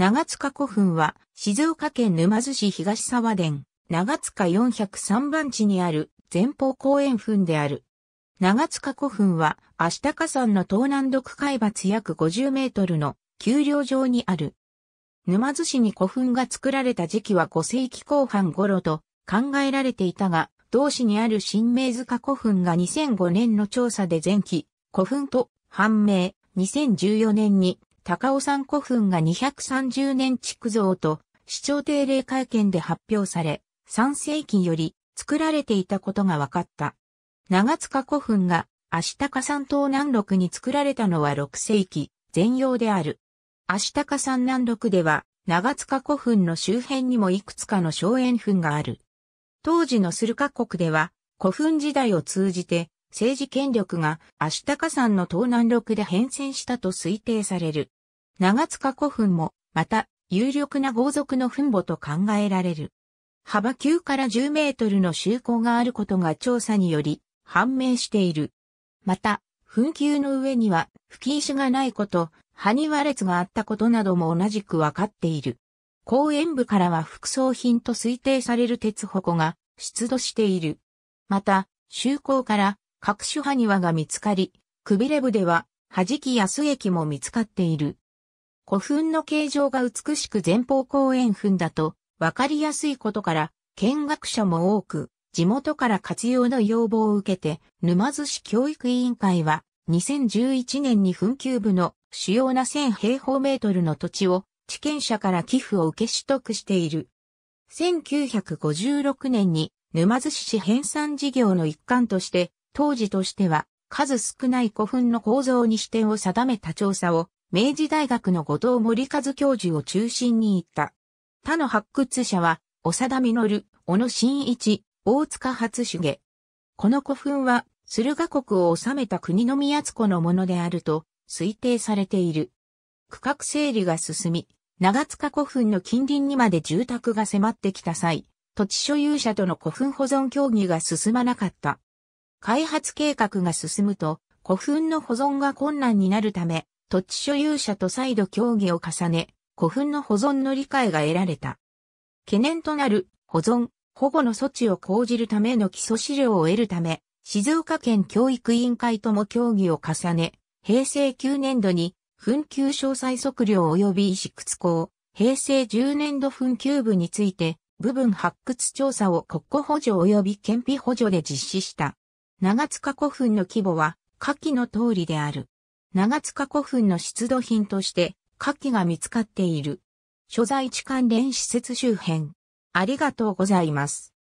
長塚古墳は、静岡県沼津市東沢田、長塚403番地にある前方公園墳である。長塚古墳は、足高山の東南独海抜約50メートルの丘陵上にある。沼津市に古墳が作られた時期は5世紀後半頃と考えられていたが、同市にある新明塚古墳が2005年の調査で前期、古墳と判明、2014年に高尾山古墳が230年築造と、市長定例会見で発表され、3世紀より作られていたことが分かった。長塚古墳が足高山東南麓に作られたのは6世紀前用である。足高山南麓では長塚古墳の周辺にもいくつかの荘園墳がある。当時の駿河国では古墳時代を通じて政治権力が足高山の東南麓で変遷したと推定される。長塚古墳も、また、有力な豪族の墳墓と考えられる。幅9から10メートルの周行があることが調査により判明している。また、墳丘の上には吹石がないこと、埴輪列があったことなども同じくわかっている。公園部からは副葬品と推定される鉄鉾が出土している。また、周行から各種埴輪が見つかり、くびれ部では、はじき安駅も見つかっている。古墳の形状が美しく前方公園墳だと、わかりやすいことから、見学者も多く、地元から活用の要望を受けて、沼津市教育委員会は、2011年に墳丘部の主要な1000平方メートルの土地を、地権者から寄付を受け取得している。1956年に沼津市編纂事業の一環として当時としては数少ない古墳の構造に視点を定めた調査を明治大学の後藤森和教授を中心に行った。他の発掘者は、長田実、小野真一、大塚初重。この古墳は、駿河国を治めた国の宮津子のものであると推定されている。区画整理が進み、長塚古墳の近隣にまで住宅が迫ってきた際、土地所有者との古墳保存協議が進まなかった。開発計画が進むと、古墳の保存が困難になるため、土地所有者と再度協議を重ね、古墳の保存の理解が得られた。懸念となる保存、保護の措置を講じるための基礎資料を得るため、静岡県教育委員会とも協議を重ね、平成9年度に、墳糾詳細測量及び石窟工、平成10年度墳糾部について、部分発掘調査を国庫補助及び県費補助で実施した。長塚古墳の規模は下記の通りである。長塚古墳の出土品として下記が見つかっている。所在地関連施設周辺。ありがとうございます。